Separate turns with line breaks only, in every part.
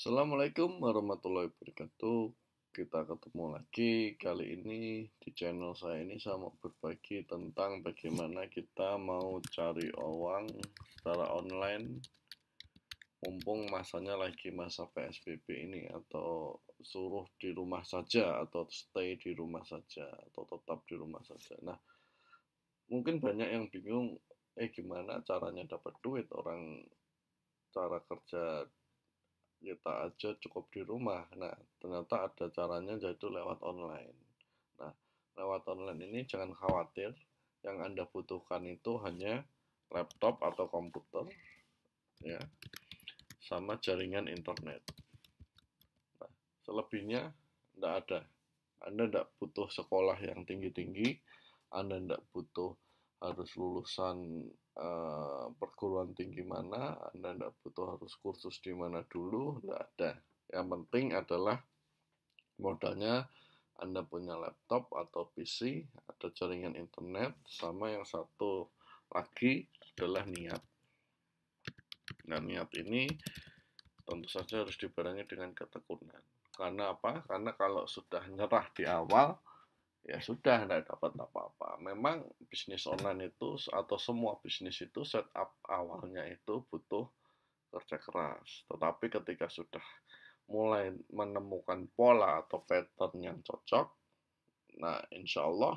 Assalamualaikum warahmatullahi wabarakatuh Kita ketemu lagi kali ini di channel saya ini saya mau berbagi tentang bagaimana kita mau cari uang secara online Mumpung masanya lagi masa PSBB ini atau suruh di rumah saja atau stay di rumah saja atau tetap di rumah saja Nah mungkin banyak yang bingung eh gimana caranya dapat duit orang cara kerja kita aja cukup di rumah. Nah, ternyata ada caranya yaitu lewat online. Nah, lewat online ini jangan khawatir, yang Anda butuhkan itu hanya laptop atau komputer ya. Sama jaringan internet. Nah, selebihnya tidak ada. Anda tidak butuh sekolah yang tinggi-tinggi, Anda tidak butuh harus lulusan Eh, perguruan tinggi mana, Anda tidak butuh harus kursus di mana dulu, tidak ada. Yang penting adalah modalnya Anda punya laptop atau PC, ada jaringan internet, sama yang satu lagi adalah niat. Nah, niat ini tentu saja harus dibarengi dengan ketekunan. Karena apa? Karena kalau sudah nyerah di awal, ya sudah tidak dapat apa-apa. Memang bisnis online itu atau semua bisnis itu setup awalnya itu butuh kerja keras. Tetapi ketika sudah mulai menemukan pola atau pattern yang cocok, nah insya Allah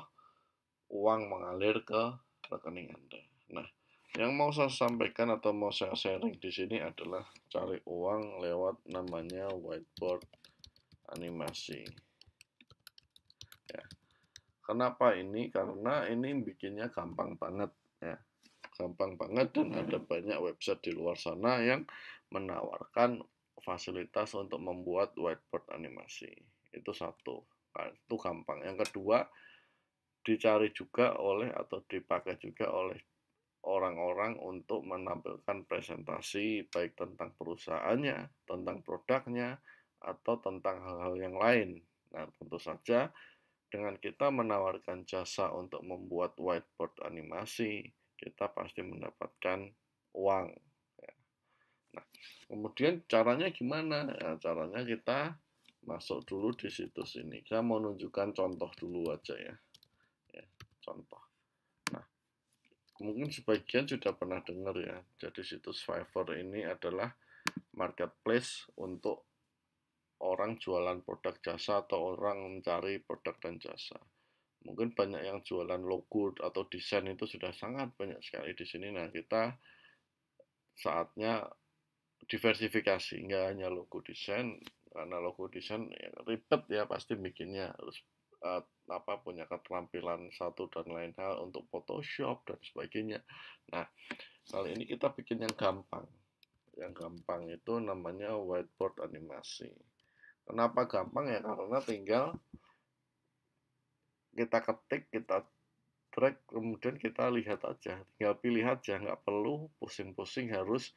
uang mengalir ke rekening Anda. Nah, yang mau saya sampaikan atau mau saya sharing di sini adalah cari uang lewat namanya whiteboard animasi. Ya, Kenapa ini? Karena ini bikinnya gampang banget ya. Gampang banget dan ada banyak website di luar sana yang menawarkan fasilitas untuk membuat whiteboard animasi. Itu satu. Nah, itu gampang. Yang kedua, dicari juga oleh atau dipakai juga oleh orang-orang untuk menampilkan presentasi baik tentang perusahaannya, tentang produknya, atau tentang hal-hal yang lain. Nah, tentu saja dengan kita menawarkan jasa untuk membuat whiteboard animasi, kita pasti mendapatkan uang. Ya. Nah, kemudian caranya gimana? Ya, caranya kita masuk dulu di situs ini. Saya mau nunjukkan contoh dulu aja ya. ya contoh. Nah, mungkin sebagian sudah pernah dengar ya. Jadi situs Fiverr ini adalah marketplace untuk orang jualan produk jasa atau orang mencari produk dan jasa. Mungkin banyak yang jualan logo atau desain itu sudah sangat banyak sekali di sini. Nah, kita saatnya diversifikasi, nggak hanya logo desain, karena logo desain ya, ribet ya pasti bikinnya harus eh, apa punya keterampilan satu dan lain hal untuk Photoshop dan sebagainya. Nah, kali ini kita bikin yang gampang. Yang gampang itu namanya whiteboard animasi. Kenapa gampang ya? Karena tinggal kita ketik, kita track, kemudian kita lihat aja. Tinggal pilih aja, nggak perlu pusing-pusing harus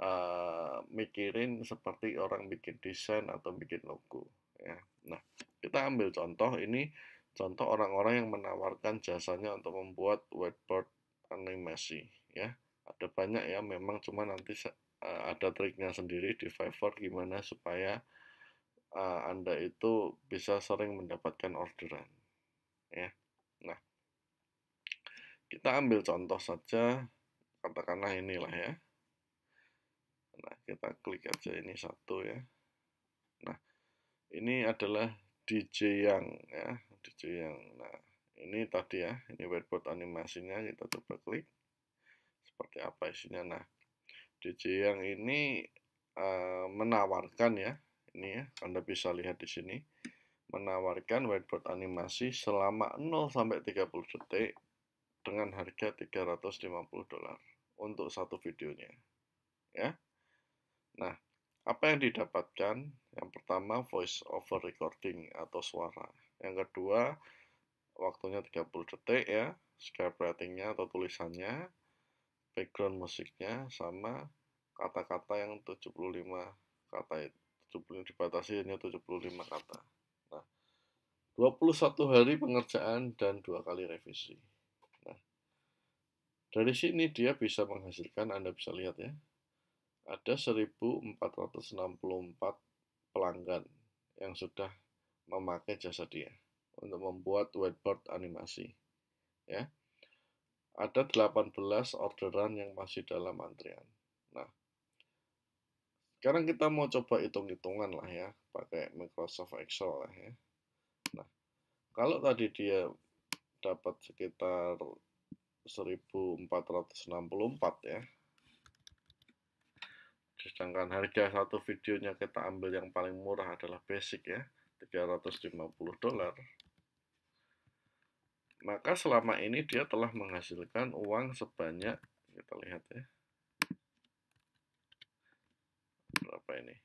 uh, mikirin seperti orang bikin desain atau bikin logo. Ya. Nah, kita ambil contoh ini contoh orang-orang yang menawarkan jasanya untuk membuat whiteboard animasi. Ya, ada banyak ya. Memang cuma nanti eh, ada triknya sendiri di Fiverr gimana supaya uh, Anda itu bisa sering mendapatkan orderan. Ya. Nah, kita ambil contoh saja katakanlah inilah ya. Nah, kita klik aja ini satu ya. Nah, ini adalah DJ yang ya, DJ yang. Nah, ini tadi ya, ini whiteboard animasinya kita coba klik seperti apa isinya. Nah, DJ yang ini uh, menawarkan ya ini ya, Anda bisa lihat di sini, menawarkan whiteboard animasi selama 0 sampai 30 detik dengan harga 350 dolar untuk satu videonya. Ya. Nah, apa yang didapatkan? Yang pertama voice over recording atau suara. Yang kedua waktunya 30 detik ya, script writingnya atau tulisannya, background musiknya sama kata-kata yang 75 kata itu 70 dibatasi hanya 75 kata. Nah, 21 hari pengerjaan dan dua kali revisi. Nah, dari sini dia bisa menghasilkan Anda bisa lihat ya. Ada 1464 pelanggan yang sudah memakai jasa dia untuk membuat whiteboard animasi. Ya. Ada 18 orderan yang masih dalam antrian. Nah, sekarang kita mau coba hitung-hitungan lah ya, pakai Microsoft Excel lah ya. Nah, kalau tadi dia dapat sekitar 1464 ya, sedangkan harga satu videonya kita ambil yang paling murah adalah basic ya, 350 dolar, maka selama ini dia telah menghasilkan uang sebanyak, kita lihat ya, berapa ini?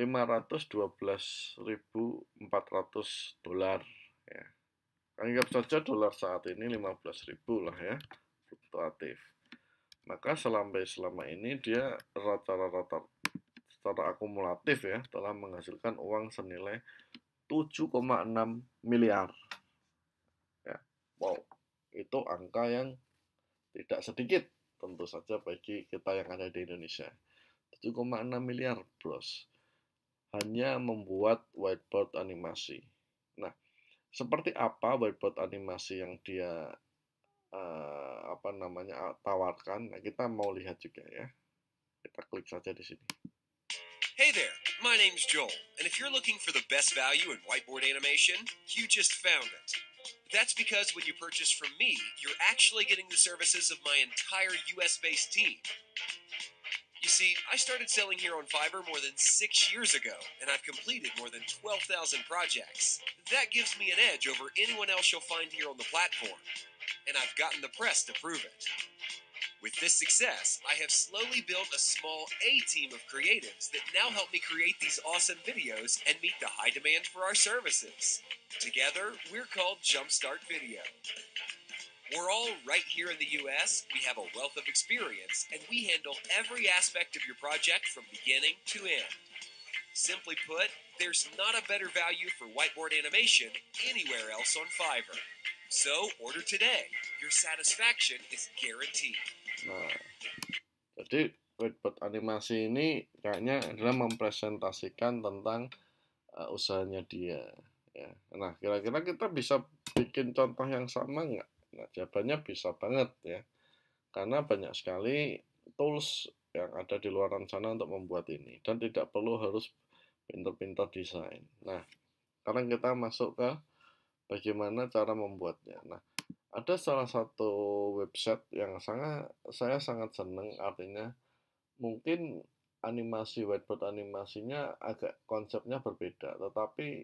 512.400 dolar ya. Anggap saja dolar saat ini 15.000 lah ya, fluktuatif. Maka selama selama ini dia rata-rata secara akumulatif ya telah menghasilkan uang senilai 7,6 miliar. Ya. Wow, itu angka yang tidak sedikit tentu saja bagi kita yang ada di Indonesia. 1,6 miliar bros hanya membuat whiteboard animasi. Nah, seperti apa whiteboard animasi yang dia uh, apa namanya tawarkan? Nah, kita mau lihat juga ya. Kita klik saja di sini.
Hey there, my name's Joel, and if you're looking for the best value in whiteboard animation, you just found it. That's because when you purchase from me, you're actually getting the services of my entire US based team. You see, I started selling here on Fiverr more than six years ago, and I've completed more than 12,000 projects. That gives me an edge over anyone else you'll find here on the platform, and I've gotten the press to prove it. With this success, I have slowly built a small A team of creatives that now help me create these awesome videos and meet the high demand for our services. Together, we're called Jumpstart Video. We're all right here in the US, we have a wealth of experience, and we handle every aspect of your project from beginning to end. Simply put, there's not a better value for whiteboard animation anywhere else on Fiverr. So order today. Your satisfaction is guaranteed.
Nah, jadi whiteboard animasi ini kayaknya adalah mempresentasikan tentang uh, usahanya dia. Ya. Nah, kira-kira kita bisa bikin contoh yang sama nggak? Nah, jawabannya bisa banget ya. Karena banyak sekali tools yang ada di luar sana untuk membuat ini dan tidak perlu harus pintar-pintar desain. Nah, sekarang kita masuk ke bagaimana cara membuatnya. Nah, ada salah satu website yang sangat saya sangat senang artinya mungkin animasi whiteboard animasinya agak konsepnya berbeda tetapi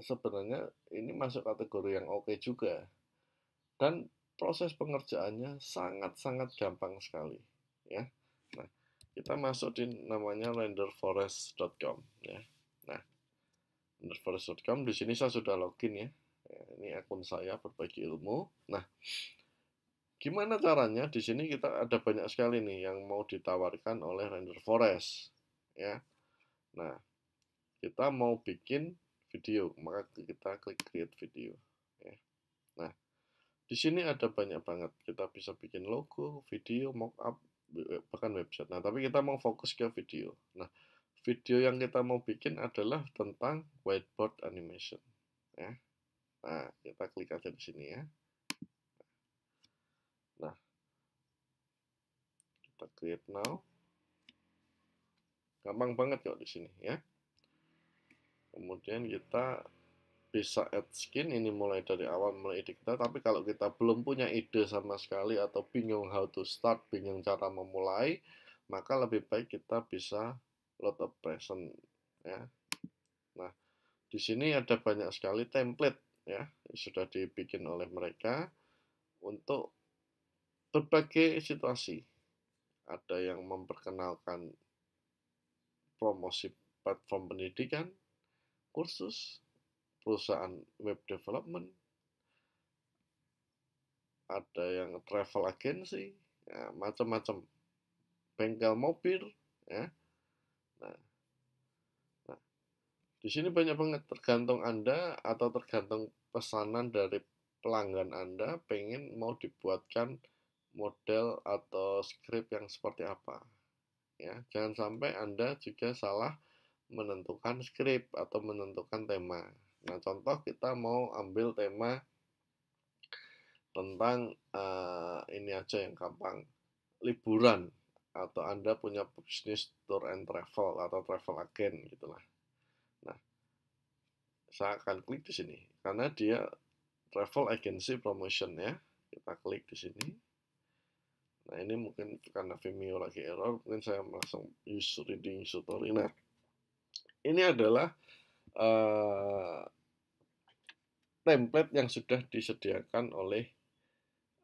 sebenarnya ini masuk kategori yang oke okay juga dan proses pengerjaannya sangat-sangat gampang sekali ya. Nah, kita masuk di namanya renderforest.com ya. Nah, renderforest.com di sini saya sudah login ya. ya. Ini akun saya berbagi ilmu. Nah, gimana caranya? Di sini kita ada banyak sekali nih yang mau ditawarkan oleh renderforest, ya. Nah, kita mau bikin video, maka kita klik create video. Di sini ada banyak banget. Kita bisa bikin logo, video, mockup, eh, bahkan website. Nah, tapi kita mau fokus ke video. Nah, video yang kita mau bikin adalah tentang whiteboard animation. Ya. Nah, kita klik aja di sini ya. Nah, kita create now. Gampang banget kok di sini ya. Kemudian kita bisa add skin ini mulai dari awal mulai ide kita tapi kalau kita belum punya ide sama sekali atau bingung how to start bingung cara memulai maka lebih baik kita bisa load a present ya nah di sini ada banyak sekali template ya sudah dibikin oleh mereka untuk berbagai situasi ada yang memperkenalkan promosi platform pendidikan kursus perusahaan web development, ada yang travel agency, ya, macam-macam, bengkel mobil, ya. Nah, nah, di sini banyak banget tergantung Anda atau tergantung pesanan dari pelanggan Anda pengen mau dibuatkan model atau script yang seperti apa. Ya, jangan sampai Anda juga salah menentukan script atau menentukan tema. Nah, contoh kita mau ambil tema tentang uh, ini aja yang gampang, liburan atau Anda punya bisnis tour and travel atau travel agent gitulah. Nah, saya akan klik di sini karena dia travel agency promotion ya. Kita klik di sini. Nah, ini mungkin karena Vimeo lagi error, mungkin saya langsung use reading tutorial. Nah, ini adalah Eh, template yang sudah disediakan oleh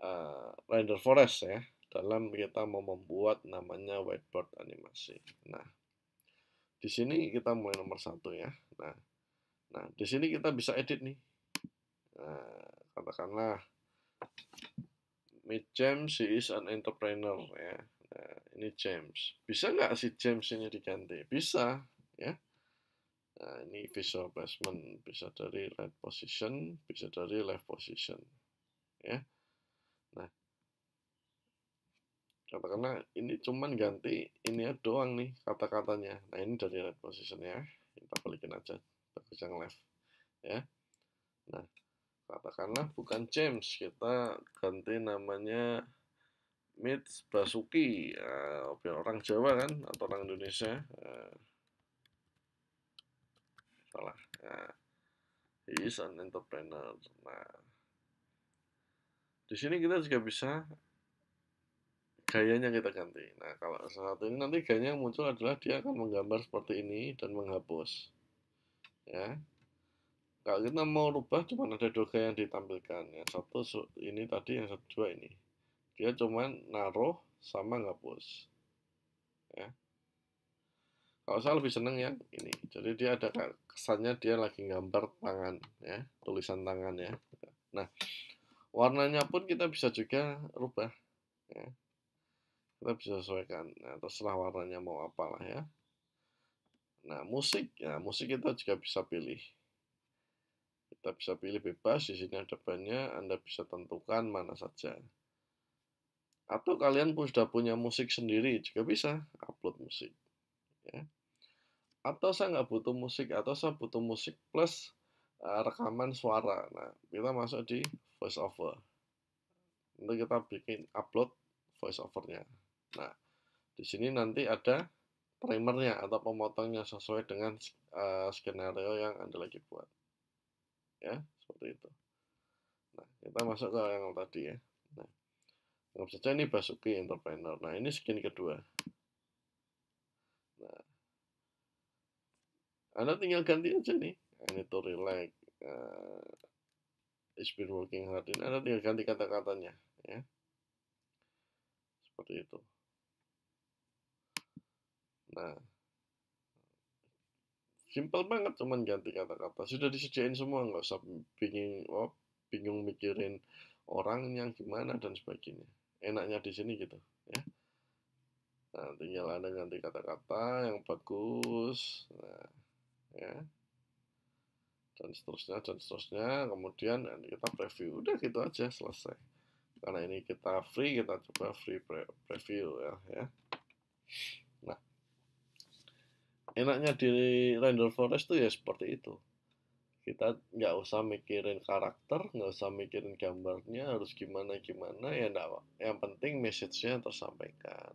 uh, Render Forest ya dalam kita mau membuat namanya whiteboard animasi. Nah, di sini kita mulai nomor satu ya. Nah, nah di sini kita bisa edit nih. Nah, katakanlah Meet James, he is an entrepreneur ya. Nah, ini James. Bisa nggak si James ini diganti? Bisa ya. Nah, ini bisa basement, bisa dari right position, bisa dari left position. Ya. Nah, katakanlah ini cuman ganti ini doang nih kata-katanya. Nah, ini dari right position ya. Kita balikin aja bagus yang left. Ya. Nah, katakanlah bukan James, kita ganti namanya Mitch Basuki, ya, orang Jawa kan atau orang Indonesia. Ya salah nah, he is an entrepreneur nah di sini kita juga bisa gayanya kita ganti nah kalau satu ini nanti gayanya yang muncul adalah dia akan menggambar seperti ini dan menghapus ya kalau kita mau rubah cuma ada dua gaya yang ditampilkan yang satu ini tadi yang satu dua ini dia cuma naruh sama ngapus ya kalau saya lebih seneng ya ini jadi dia ada kesannya dia lagi gambar tangan ya tulisan tangan ya nah warnanya pun kita bisa juga rubah ya. kita bisa sesuaikan nah, terserah warnanya mau apalah ya nah musik ya musik kita juga bisa pilih kita bisa pilih bebas di sini ada banyak anda bisa tentukan mana saja atau kalian pun sudah punya musik sendiri juga bisa upload musik ya. atau saya nggak butuh musik atau saya butuh musik plus uh, rekaman suara nah kita masuk di voice over nanti kita bikin upload voice overnya nah di sini nanti ada primernya atau pemotongnya sesuai dengan uh, skenario yang Anda lagi buat. Ya, seperti itu. Nah, kita masuk ke yang tadi ya. Nah, ini Basuki Entrepreneur. Nah, ini skin kedua. Anda tinggal ganti aja nih. ini need to relax. Uh, it's been working hard. Ini Anda tinggal ganti kata-katanya. ya Seperti itu. Nah, simple banget cuman ganti kata-kata. Sudah disediain semua, nggak usah bingung, oh, bingung mikirin orang yang gimana dan sebagainya. Enaknya di sini gitu, ya. Nah, tinggal Anda ganti kata-kata yang bagus. Nah, ya dan seterusnya dan seterusnya kemudian eh, kita preview udah gitu aja selesai karena ini kita free kita coba free pre preview ya ya nah enaknya di render forest tuh ya seperti itu kita nggak usah mikirin karakter nggak usah mikirin gambarnya harus gimana gimana ya enggak, yang penting message-nya tersampaikan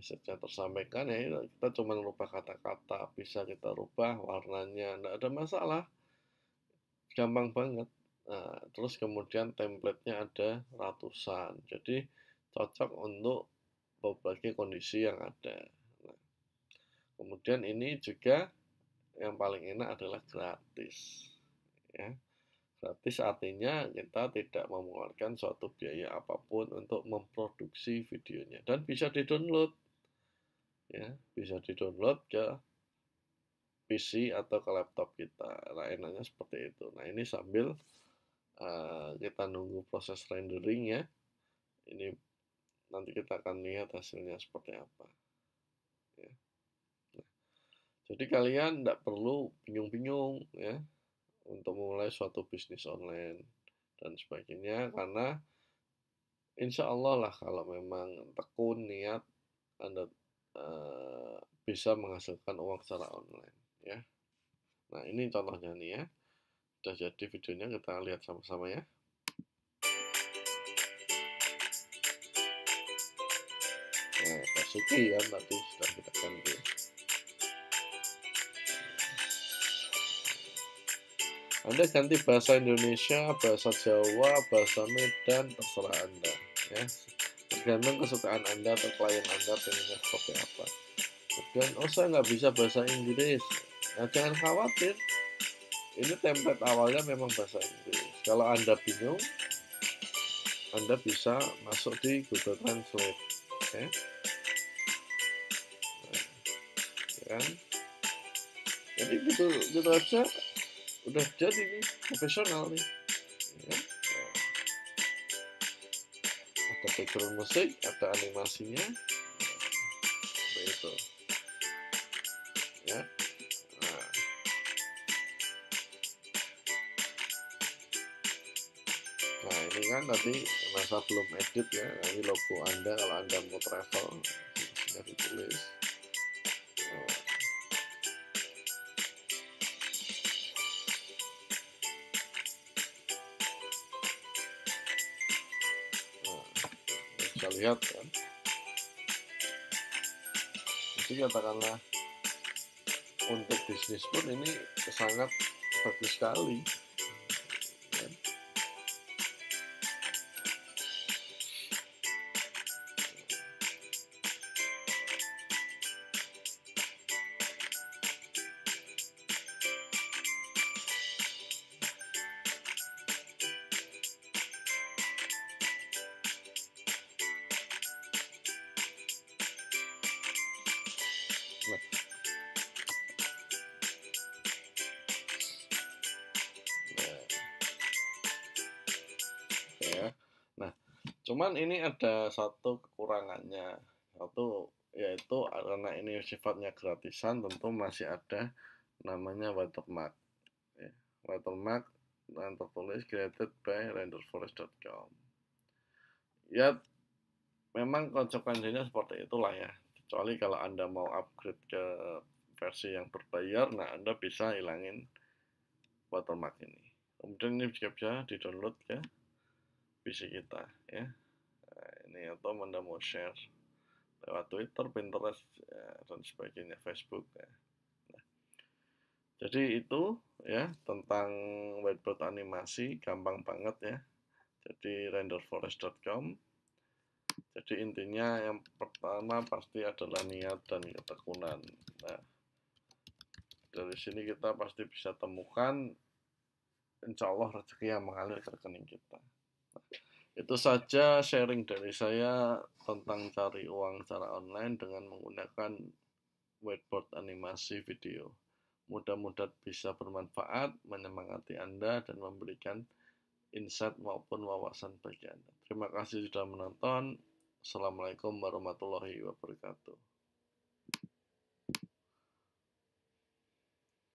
message-nya tersampaikan ya kita cuma rubah kata-kata bisa kita rubah warnanya tidak ada masalah gampang banget nah, terus kemudian template-nya ada ratusan jadi cocok untuk berbagai kondisi yang ada nah, kemudian ini juga yang paling enak adalah gratis ya Gratis artinya kita tidak mengeluarkan suatu biaya apapun untuk memproduksi videonya dan bisa di-download ya bisa di download ke PC atau ke laptop kita nah seperti itu nah ini sambil uh, kita nunggu proses rendering ya ini nanti kita akan lihat hasilnya seperti apa ya. Nah, jadi kalian tidak perlu bingung-bingung ya untuk memulai suatu bisnis online dan sebagainya karena insya Allah lah kalau memang tekun niat anda Eh, bisa menghasilkan uang secara online ya nah ini contohnya nih ya sudah jadi videonya kita lihat sama-sama ya nah Basuki ya nanti sudah kita ganti Anda ganti bahasa Indonesia, bahasa Jawa, bahasa Medan, terserah Anda. Ya, tergantung kesukaan Anda atau klien Anda pengennya seperti apa. Dan oh saya nggak bisa bahasa Inggris. Nah, jangan khawatir. Ini template awalnya memang bahasa Inggris. Kalau Anda bingung, Anda bisa masuk di Google Translate. Okay. Ya. Nah, ya Jadi gitu, gitu aja udah jadi nih profesional nih background musik atau animasinya seperti itu ya nah. nah ini kan nanti masa belum edit ya ini logo anda kalau anda mau travel ya, sudah ditulis lihat kan jadi katakanlah untuk bisnis pun ini sangat bagus sekali cuman ini ada satu kekurangannya satu yaitu karena ini sifatnya gratisan tentu masih ada namanya watermark ya, watermark yang tertulis created by renderforest.com ya memang konsekuensinya seperti itulah ya kecuali kalau anda mau upgrade ke versi yang berbayar nah anda bisa hilangin watermark ini kemudian ini juga bisa di download ya PC kita ya nah, ini atau anda mau share lewat Twitter, Pinterest ya, dan sebagainya, Facebook ya. Nah, jadi itu ya tentang whiteboard animasi gampang banget ya. Jadi renderforest.com. Jadi intinya yang pertama pasti adalah niat dan ketekunan. Nah, dari sini kita pasti bisa temukan insya Allah rezeki yang mengalir ke rekening kita. Itu saja sharing dari saya tentang cari uang secara online dengan menggunakan whiteboard animasi video. Mudah-mudahan bisa bermanfaat, menyemangati Anda, dan memberikan insight maupun wawasan bagi Anda. Terima kasih sudah menonton. Assalamualaikum warahmatullahi wabarakatuh.